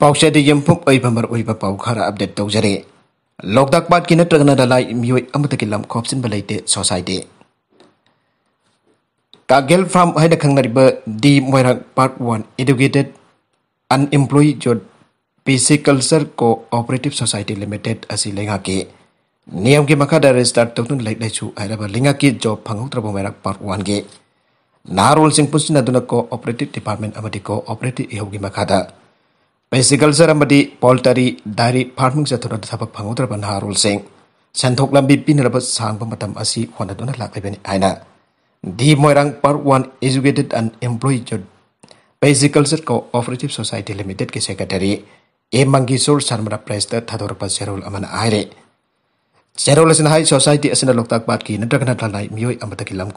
Pauksa di jempuk oi pamar oi papau kara update tau jare. Lokdak bat kina tergana dalai miwi amutakilam kopsin balai de society. Kagel from hai kang nari ba di moira part 1 educated unemployed jod Physical ko operative society limited asi lenga ke. Niam ke maka dari start tau tun lai lai chu aira ba lenga ke jo pangau trapo moira part 1 ke. Narul sing pun ko operative department ko operative e ihau ke Bicycle seramadi poltari dari parmung jatuh dan tetap bangun terbang harul sing. Sentuk lambi pin rebut sang pematam asi wanda donat lak lebeni aina. Di moirang part one educated and employed jod. Bicycle set co operative society limited kesehatan dari. Emang gisur sarmada presta tador rebut serul aman aire. Serul lesen hai society asinda lok tak bat ki nedra kena tanai miyoi amata kilam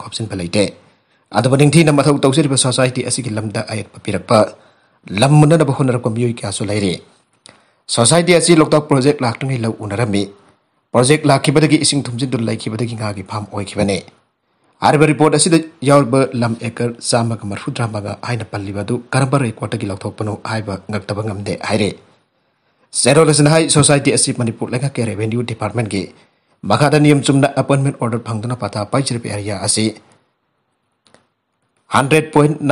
society ayat lam mana dapat hunar kami yoi kasu Society asi lokta project lah tu ni lau unarami. Project lah kibat ising thumjin dulu lagi kibat lagi ngaji paham oi kibane. Arab report asi dah yau lam ekar sama kamar fudra maga ay na pali badu karamba rei kuat lagi lokta penuh ay ba ngak tabang amde Zero lesson high society asi manipul lagi ke revenue department ge. Maka ada niyam cumna appointment order bangdana patah pajar biaya asi. 100.95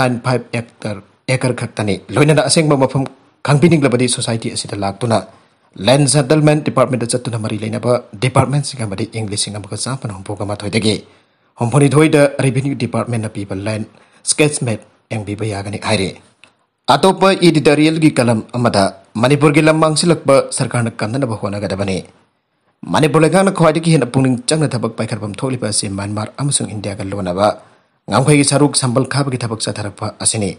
hektar acre khaktani loinana asengba mafam khangpining labadi society asida laktuna land settlement department chatuna mari leinaba department singa badi english singa maga chapan hompoga ma thoidagi homphoni thoida revenue department na people land sketch map baya gani atau atopa editorial gi kalam amada manipur gi lamang silakba sarkar na kandana ba hona gada bane manipur ga na khwaidi gi hena pungning changna thabak tholi tholipa se myanmar amsung india ga lona ba khai gi saruk sambal khab gi thabak sa tharakpa asini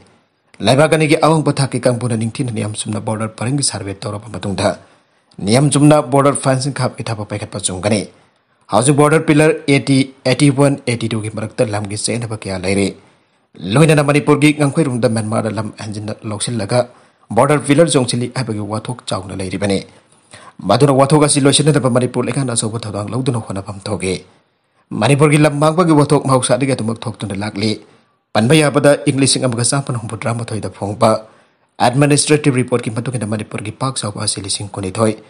ꯂꯩꯕꯥꯛꯅꯤꯒꯤ ꯑꯋꯥꯡ ꯄꯊꯥꯛꯀꯤ ꯀꯥꯡꯕꯨꯅ ꯅꯤꯡꯊꯤꯅ ꯅꯤꯌꯝ ꯆꯨꯝꯅ ꯕꯣꯔꯗꯔ ꯄꯔꯤꯡꯒꯤ ꯁꯔꯚꯦ ꯇꯧꯔꯕ ꯃꯇꯨꯡꯗ ꯅꯤꯌꯝ ꯆꯨꯝꯅ ꯕꯣꯔꯗꯔ ꯐꯦꯟꯁꯤꯡ ꯈꯥꯞ ꯏꯊꯕ ꯄꯥꯏꯈꯠꯄ ꯆꯨꯝꯒꯅꯤ ꯍꯧꯖꯤꯛ border pillar eighty eighty one eighty ꯇꯨꯒꯤ ꯃꯔꯛꯇ ꯂꯝꯒꯤ ꯆꯦꯟꯅꯕ ꯀꯌꯥ ꯂꯩꯔꯦ ꯂꯣꯏꯅꯅ ꯃꯅꯤꯄꯨꯔꯒꯤ ꯉꯝꯈꯩꯔꯣꯝꯗ ꯃꯦꯟꯃꯥꯔꯗ ꯂꯝ ꯍꯦꯟꯖꯤꯟꯅ ꯂꯧꯁꯤꯜꯂꯒ ꯕꯣꯔꯗꯔ ꯄꯤꯂꯔ ꯆꯣꯡꯁꯤꯜꯂꯤ ꯍꯥꯏꯕꯒꯤ ꯋꯥꯊꯣꯛ ꯆꯥꯎꯅ ꯂꯩꯔꯤꯕꯅꯤ ꯃꯗꯨꯅ ꯋꯥꯊꯣꯛ ꯑꯁꯤ ꯂꯣꯏꯁꯤꯟꯅꯗꯕ ꯃꯅꯤꯄꯨꯔ ꯂꯩꯉꯥꯛꯅ ꯑꯆꯧꯕ ꯊꯧꯗꯥꯡ ꯂꯧꯗꯨꯅ ꯍꯣꯠꯅꯐꯝ ꯊꯣꯛꯏ ꯃꯅꯤꯄꯨꯔꯒꯤ ꯂꯝ ꯃꯥꯡꯕꯒꯤ ꯋꯥꯊꯣꯛ ꯃꯍꯧꯁꯥꯗꯒꯤ ꯑꯗꯨꯃꯛ ꯊꯣꯛꯇꯨꯅ ꯂꯥꯛꯂꯤ Panbayabada English ang magasa panong drama toy dapong ba administrative report ki matung ina Manipur pergi pak sa asli silising kunit hoy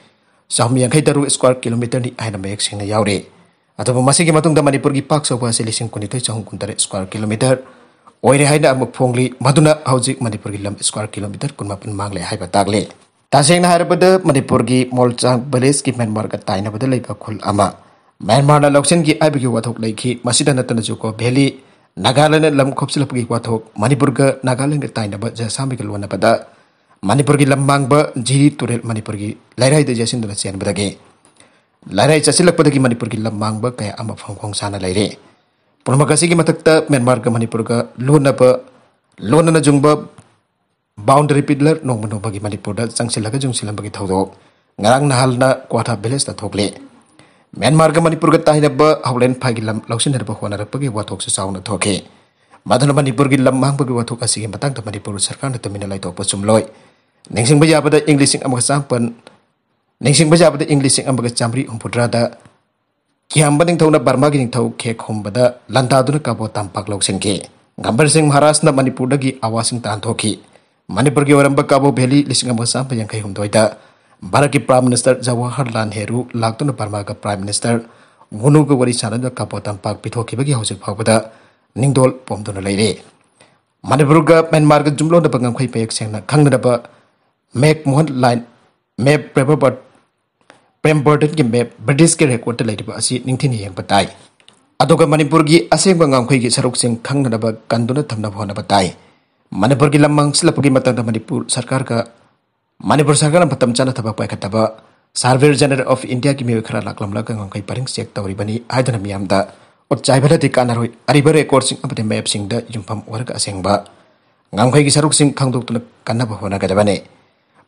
yang ang kay daru square kilometer ni ay na mayak sing na yawre ato masih ki matung da Manipur pergi pak sa asli silising kunit hoy sahung kuntare square kilometer oire hai na amuk phongli maduna haujik Manipur ki square kilometer kun mapan mangle hai ba tagle taseng na harbada Manipur ki molchang village ki Myanmar ka taina bada leipa khul ama Myanmar na loksen ki aibiki wathok leiki masida natana juko valley Nagalan lam kopsila pagi kwatok mani purga ga tain daba jasa mikel wana pada uh, maniburgi lambang ba jiri turel maniburgi lairai da jasin dala sian badagi lairai jasilak badagi maniburgi lambang ba kaya amma fong fong sana lairai Purma kasih ki matak ta men marga maniburga luna pa luna na jung ba boundary pidler nong menong bagi maniburga sang silaga jung silam bagi tau tok ngarang nahal na kwata beles ta tok Myanmar ke Manipur ke tahi dapa awlen pagi lam lausin dapa kuana dapa ke watok sesaun atau toke. Mata ke Manipur ke lam mang pagi watok asik yang batang ke Manipur serkan dapa minalai tok pesum loy. Neng sing baja pada Inggris sing amak sampan. Neng sing baja pada Inggris sing amak jamri umput rada. Kiam bading tau na barma gini tau ke kom bada lanta dun ke bawa tampak lausin ke. Ngambar sing maras na Manipur dagi awasing tahan Mani Manipur ke orang kabo beli lising amak sampan yang kayak hum doida. Bharat के prime minister Jawaharlal Nehru लाक्तुन Burma का prime minister U Nu को वरी सानद कापो तंपाक पिथोखिबगी हौजिक फावदा निंगदोल पोमदुन लैरे मणिपुर का म्यांमार का जुमलो नब गंखै पेक सेंगना खंगनब मेक मोहन लाइन मैप प्रेम बर्डन की मैप ब्रिटिश के रेकॉर्ड लेब असी निंथिन यंग बताई अदोग मणिपुर की असेंग गांखै की सरुक सेंग खंगनब कंदुन थमनब होनब ताई मणिपुर की लमंग सिलप की मतंग मणिपुर सरकार का Manipur sarkar patam chana tabak pai khataba sarver General of India ki mewe laklam lakang ngkai paring siak tawri bani aidana miyam da ot chaibala ti kanaroi ariba record sing apde mayap sing da jumpam warga asengba ngamkhai gi saruk sing kangduk tuna kanna ba hona gada bane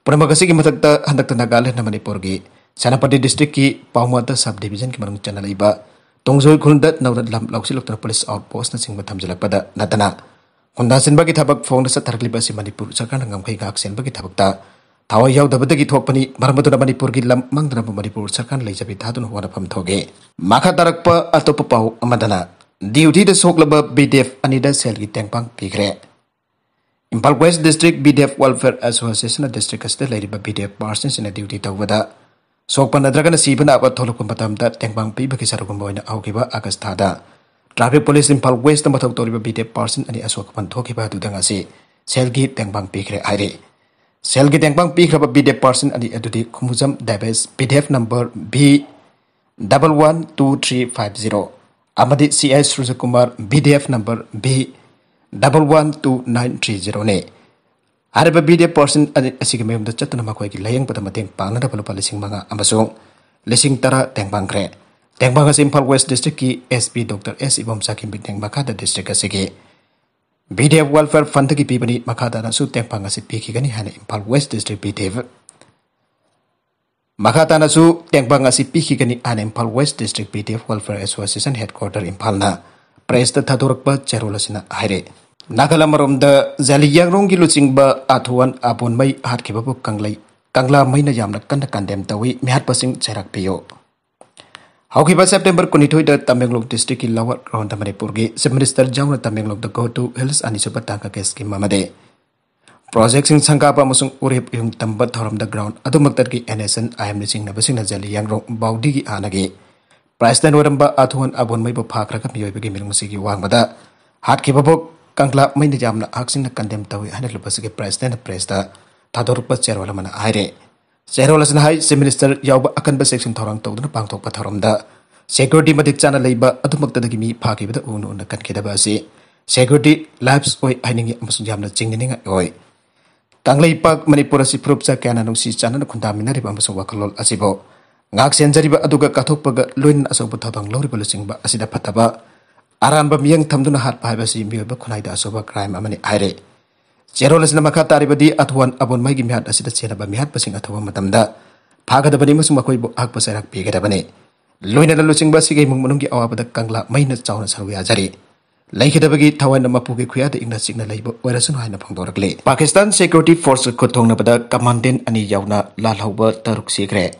ki matak ta handak tenagaleh nagale na manipur gi senapati distrik ki paumata sub division ki marung channel iba tongjoi khunda naurat lam lauksilok tuna police outpost na sing jala pada natana Kondasin bagi tabak ki thabak phone da sa si manipur ngam kai gak sen bagi tabak ta Tawa yau dapat dagi tuwak pani marmadu na manipur gi lam mang dana pamanipur serkan lagi jadi tadu na wana pam toge. Maka tarak pa atau papau amadana. Diuti da sok laba BDF anida selgi tengpang pikre. Impal West District BDF Welfare Association District Kastel lai BDF Parsons sina diuti tau wada. Sok pa nadra gana siba na apa tolok pam patam da pi bagi sarukum bawa na au kiba agas tada. Traffic Police Impal West tempat tau tori BDF Parsons ani aswak pan toge ba dudang asi. selgi tengpang pikre airi sel gi teng pang pi khaba bi de person ani adu di khumujam database pdf number b 112350 amadi ci suraj kumar bdf number b 112930 ne arba bi de person ani asi gi memda chatna ma khoi layang pada mateng pangna da palo sing manga amasung lesing tara teng pang kre teng pang simple west district ki sp dr s ibom sakim bi teng makada district asigi BDF Welfare Fund ki pibani na su tempa ngasi gani hana Impal West District BDF. na su tempa ngasi gani hana Impal West District BDF Welfare Association Headquarter Impal na Presta ahire. Nakala marom da zali yang Rongi ba atuan Abon Mai Hatkibabuk Kanglai Kangla Maina Yamna Kanda Kandem Tawi pasing cerak Piyo. हाउकी September कुनीथोद Tamenglong district की lower ground Manipur की chief minister जाऊन तमेंग्लोक द टू hills अनिसुब तांका case की ममदे प्रोजेक्ट सिंह संगाप अमसुंग उरेप युंग तंब थोरम द ग्राउंड अदुमक्तर की एनएसएन आईएम ने सिंह नबसिंग नजली यांगरो बाउडी की आनगे प्राइस देन वरम ब अथुन अबुन मई ब फाखरा कम योइब की मिलुंग वांग बद हाट की बबो कंगला मई जामना आक्सिंग न कंडेम तवे हनलु बसके प्राइस देन प्रेस द थादोर चेयर वाला मना आइरे Zero lasan hai se minister yauba akan ba section thorang tau dana pang thokpa thoram da security madik chana leiba adumakta dagi mi pakai bada unu unu kan keda ba si security lives oi ainingi amasun yamna chingninga oi tang pak manipura asi prup cha kana nu si chana na khunda minari ba wakalol asibo ngak senjari ba aduga kathok paga loin asong lori ba lusing ba asida phataba aran ba miyang thamduna hat phai ba si mi ba da crime amani aire Cerolas nama kata ribadi atuan abon mai gimihat asida cera bamihat pasing atau matanda Paga dapani masuk makoi bo ak pasarak pega dapani. Loina lalu sing basi gai mengmenungi awa pada kangla mainat cawan sarwi ajari. Lain kita bagi tawan nama puke kuya di ingat signal lagi bo wera sunuhai na Pakistan Security Force kotong na pada kamanden ani yauna lalau ba taruk sigre.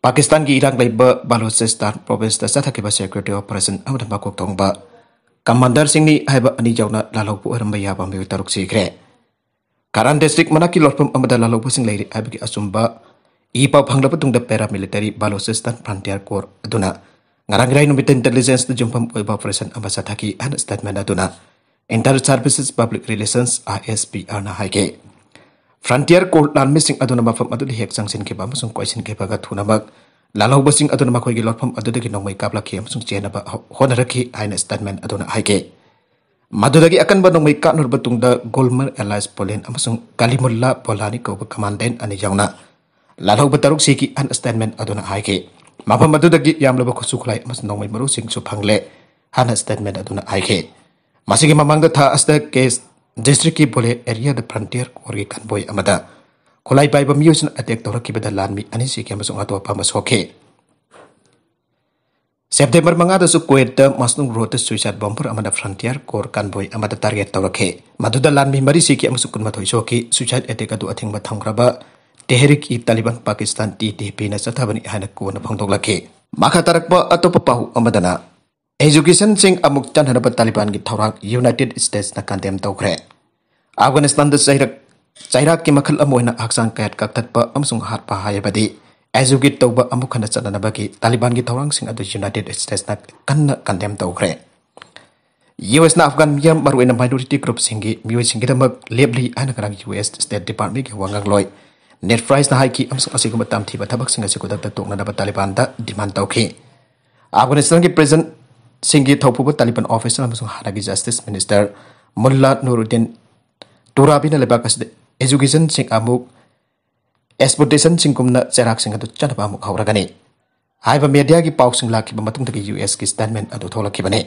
Pakistan gi irang lagi bo balosestan province dasar security operation awa dan bakok tong ba. Kamandar sing hai ba ani yauna lalau bo wera mbaya ba ya mbiwi taruk sigre. करान district मना की लौटम लाभ की अचुब इ पाव फंगलब तुम पेरा मिलीटरी बलोचिस्तान फ्रंटियर कोर अरंग्रा नुट इंटेलीजेंस जुम्फम ऑपरेशन सटाखी and statement a inter services public relations R S P R है फ्रंटियर कोर लाबी मफम हेक चंसीबूंग कईसीब थूनब लाभ की लौटम की नौमी काब्लाखी चेनब हों की स्टेटमेंट अगे lagi akan bandung mereka nur betung da Golmer Elias Polen amasung Kalimullah Polani berkemanten ane ani na, Lalu betaruk siki an statement aduna haike. Mapa madudagi yam lebo ko sukulai mas nong mai marusing supang le, han statement aduna haike. masih mamang da ta asda kes district ki boleh area the frontier korgi kan boy amada. Kulai bayi bamiusin adik tora ki bedalan ane ani siki amasung atua pamas hoke. September manga da su kwe da masnung ro suicide bomber amada frontier kor kan boy amada target ta rakhe madu da lan mi mari si ki su kun so ki suicide ate ka du athing ma thang tehrik i taliban pakistan tdp na satha bani ha na ko na phang lakhe tarak ba ato pa pahu amada na education sing amuk chan han taliban gi thorak united states na kan dem ta khre afghanistan da sahirak chaira ki makhal amoina aksan kayat pa am sung hat pa badi azugi tauba amuk khanda chadana bagi Taliban gi orang sing ada United States na kan kandem tau kre US na Afghan yam baru ena minority group singgi miwe singgi sing damak lebli ana karang US State Department ke wangang loy. net price na hai ki am asi ko batam tabak ba thabak sing asi na Taliban ta diman tau ki. Afghanistan ki present singgi gi thopu Taliban officer amusung hana justice minister Mullah Nuruddin Turabina lebak education sing amuk เอสปูเดชันซิงคุมนาเซรักสิงห์ตุจันทบามุขหัวรักนี้ไฮบามีเดียกีพาวสิงลากีบมาตุงตะกียูเอสกิสแตนเมนอดุทอลักคีบันเอ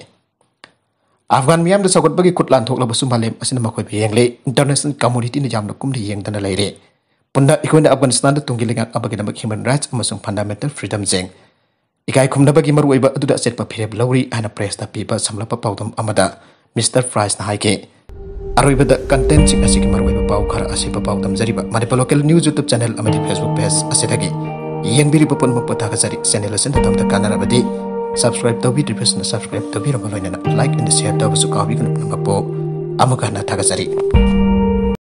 อัฟกานมีอันเดสกุลบักกีขุดลันทุกลาบสุมาเลมอสินมาคุยเพียงเล่อินเตอร์เนชั่นคอมมูนิตี้ในจามดกคุมที่ยังตันละเลยเร่ปุ่นดาอีกคนเดออัฟกานสแตนด์ตุงกิลิงักอับกีนับกิมันไรท์มาสุงพันดาเมนทัลฟรีดัมเซงอีกไอคุมนาบักกีมารวยอเบอร์ตุดาเซตปะเพีบลาวรีอันอัพเรสตาปีบะสำหรับปะเาตุมอามดามิสเตอร์ฟรายส์นะไฮเก Aroi pada konten sih asik marwai bapau kara asih bapau tam jari pak. Mari pelokel news YouTube channel amati Facebook page asih lagi. Yang biri bapun mau petah kasari channel asih tetam tekan arah badi. Subscribe tau bi dripes subscribe tau bi rumah lainnya like and share tau besuk kau bi kena pun mampu. Amu kana tak kasari.